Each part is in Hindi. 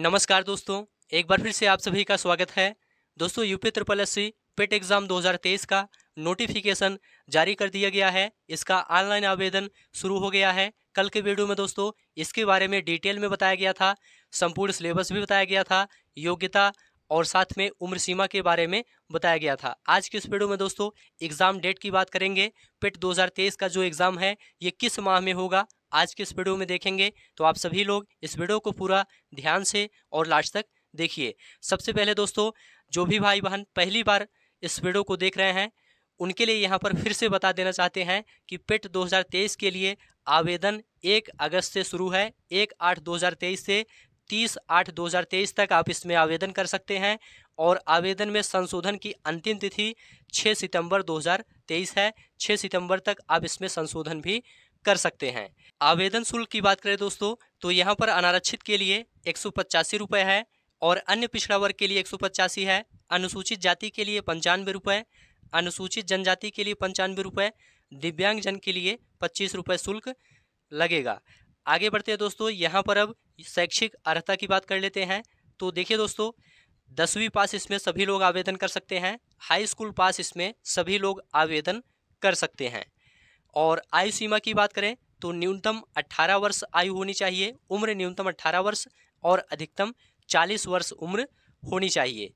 नमस्कार दोस्तों एक बार फिर से आप सभी का स्वागत है दोस्तों UP triple S PET exam 2023 का नोटिफिकेशन जारी कर दिया गया है इसका ऑनलाइन आवेदन शुरू हो गया है कल के वीडियो में दोस्तों इसके बारे में डिटेल में बताया गया था संपूर्ण सिलेबस भी बताया गया था योग्यता और साथ में उम्र सीमा के बारे में बताया गया था आज की इस वीडियो में दोस्तों एग्ज़ाम डेट की बात करेंगे पेट 2023 का जो एग्ज़ाम है ये किस माह में होगा आज के इस वीडियो में देखेंगे तो आप सभी लोग इस वीडियो को पूरा ध्यान से और लास्ट तक देखिए सबसे पहले दोस्तों जो भी भाई बहन पहली बार इस वीडियो को देख रहे हैं उनके लिए यहाँ पर फिर से बता देना चाहते हैं कि पेट 2023 के लिए आवेदन 1 अगस्त से शुरू है 1 आठ 2023 से 30 आठ 2023 तक आप इसमें आवेदन कर सकते हैं और आवेदन में संशोधन की अंतिम तिथि 6 सितंबर 2023 है 6 सितंबर तक आप इसमें संशोधन भी कर सकते हैं आवेदन शुल्क की बात करें दोस्तों तो यहाँ पर अनारक्षित के लिए एक सौ रुपये है और अन्य पिछड़ा वर्ग के लिए एक सौ है अनुसूचित जाति के लिए पंचानवे रुपये अनुसूचित जनजाति के लिए पंचानवे रुपये दिव्यांग जन के लिए पच्चीस रुपये शुल्क लगेगा आगे बढ़ते हैं दोस्तों यहाँ पर अब शैक्षिक अर्हता की बात कर लेते हैं तो देखिए दोस्तों दसवीं पास इसमें सभी लोग आवेदन कर सकते हैं हाई स्कूल पास इसमें सभी लोग आवेदन कर सकते हैं और आयु सीमा की बात करें तो न्यूनतम 18 वर्ष आयु होनी चाहिए उम्र न्यूनतम 18 वर्ष और अधिकतम 40 वर्ष उम्र होनी चाहिए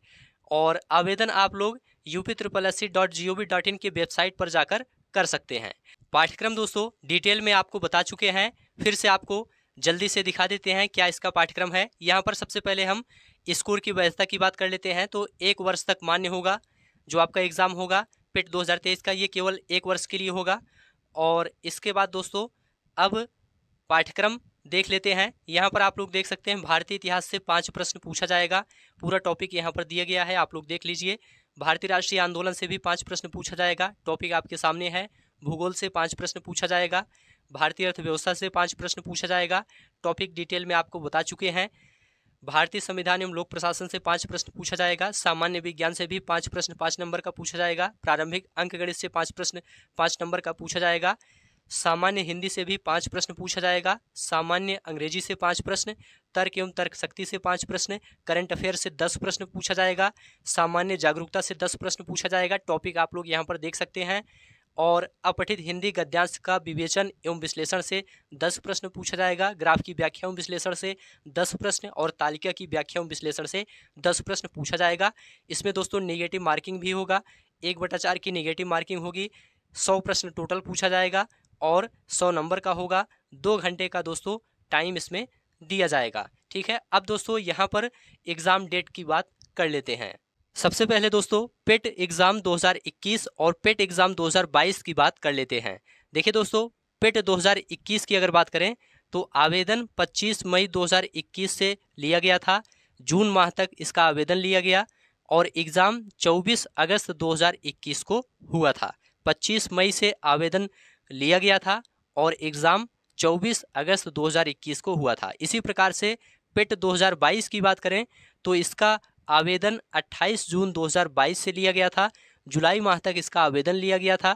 और आवेदन आप लोग U P S C dot G O V dot in की वेबसाइट पर जाकर कर सकते हैं पाठ्यक्रम दोस्तों डिटेल में आपको बता चुके हैं फिर से आपको जल्दी से दिखा देते हैं क्या इसका पाठ्यक्रम है यहाँ पर सबसे पहले हम स्कोर की वैधता की बात कर लेते हैं तो एक वर्ष तक मान्य होगा जो आपका एग्ज़ाम होगा पिट 2023 का ये केवल एक वर्ष के लिए होगा और इसके बाद दोस्तों अब पाठ्यक्रम देख लेते हैं यहाँ पर आप लोग देख सकते हैं भारतीय इतिहास से पांच प्रश्न पूछा जाएगा पूरा टॉपिक यहाँ पर दिया गया है आप लोग देख लीजिए भारतीय राष्ट्रीय आंदोलन से भी पांच प्रश्न पूछा जाएगा टॉपिक आपके सामने है भूगोल से पांच प्रश्न पूछा जाएगा भारतीय अर्थव्यवस्था से पांच प्रश्न पूछा जाएगा टॉपिक डिटेल में आपको बता चुके हैं भारतीय संविधान एवं लोक प्रशासन से पांच प्रश्न पूछा जाएगा सामान्य विज्ञान से भी पांच प्रश्न पांच नंबर का पूछा जाएगा प्रारंभिक अंक गणित से पांच प्रश्न पांच नंबर का पूछा जाएगा सामान्य हिंदी से भी पांच प्रश्न पूछा जाएगा सामान्य अंग्रेजी से पांच प्रश्न तर्क एवं तर्क शक्ति से पांच प्रश्न करंट अफेयर से दस प्रश्न पूछा जाएगा सामान्य जागरूकता से दस प्रश्न पूछा जाएगा टॉपिक आप लोग यहाँ पर देख सकते हैं और अपठित हिंदी गद्यांश का विवेचन एवं विश्लेषण से दस प्रश्न पूछा जाएगा ग्राफ की व्याख्या एवं विश्लेषण से दस प्रश्न और तालिका की व्याख्या एवं विश्लेषण से दस प्रश्न पूछा जाएगा इसमें दोस्तों निगेटिव मार्किंग भी होगा एक बटा चार की निगेटिव मार्किंग होगी सौ प्रश्न टोटल पूछा जाएगा और सौ नंबर का होगा दो घंटे का दोस्तों टाइम इसमें दिया जाएगा ठीक है अब दोस्तों यहाँ पर एग्ज़ाम डेट की बात कर लेते हैं सबसे पहले दोस्तों पेट एग्ज़ाम 2021 और पेट एग्ज़ाम 2022 की बात कर लेते हैं देखिए दोस्तों पेट 2021 की अगर बात करें तो आवेदन 25 मई 2021 से लिया गया था जून माह तक इसका आवेदन लिया गया और एग्ज़ाम 24 अगस्त 2021 को हुआ था 25 मई से आवेदन लिया गया था और एग्ज़ाम 24 अगस्त 2021 को हुआ था इसी प्रकार से पेट 2022 की बात करें तो इसका आवेदन 28 जून 2022 से लिया गया था जुलाई माह तक इसका आवेदन लिया गया था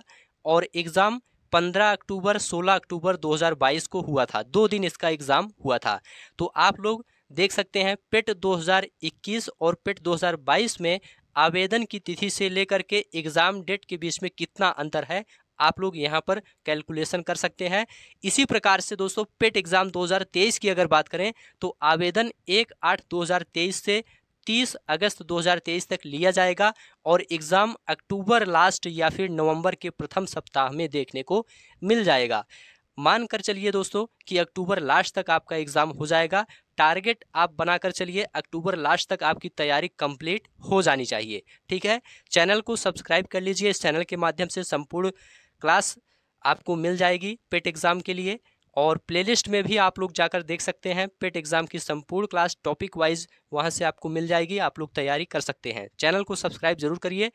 और एग्ज़ाम 15 अक्टूबर 16 अक्टूबर 2022 को हुआ था दो दिन इसका एग्ज़ाम हुआ था तो आप लोग देख सकते हैं पेट 2021 और पेट 2022 में आवेदन की तिथि से लेकर के एग्ज़ाम डेट के बीच में कितना अंतर है आप लोग यहाँ पर कैलकुलेशन कर सकते हैं इसी प्रकार से दोस्तों पेट एग्ज़ाम 2023 की अगर बात करें तो आवेदन एक आठ 2023 से 30 अगस्त 2023 तक लिया जाएगा और एग्ज़ाम अक्टूबर लास्ट या फिर नवंबर के प्रथम सप्ताह में देखने को मिल जाएगा मान कर चलिए दोस्तों कि अक्टूबर लास्ट तक आपका एग्ज़ाम हो जाएगा टारगेट आप बनाकर चलिए अक्टूबर लास्ट तक आपकी तैयारी कंप्लीट हो जानी चाहिए ठीक है चैनल को सब्सक्राइब कर लीजिए इस चैनल के माध्यम से संपूर्ण क्लास आपको मिल जाएगी पेट एग्ज़ाम के लिए और प्लेलिस्ट में भी आप लोग जाकर देख सकते हैं पेट एग्ज़ाम की संपूर्ण क्लास टॉपिक वाइज वहाँ से आपको मिल जाएगी आप लोग तैयारी कर सकते हैं चैनल को सब्सक्राइब ज़रूर करिए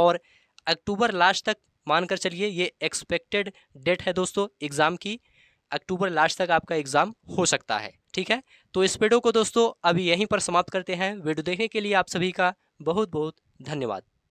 और अक्टूबर लास्ट तक मानकर चलिए ये एक्सपेक्टेड डेट है दोस्तों एग्ज़ाम की अक्टूबर लास्ट तक आपका एग्ज़ाम हो सकता है ठीक है तो इस वीडियो को दोस्तों अभी यहीं पर समाप्त करते हैं वीडियो देखने के लिए आप सभी का बहुत बहुत धन्यवाद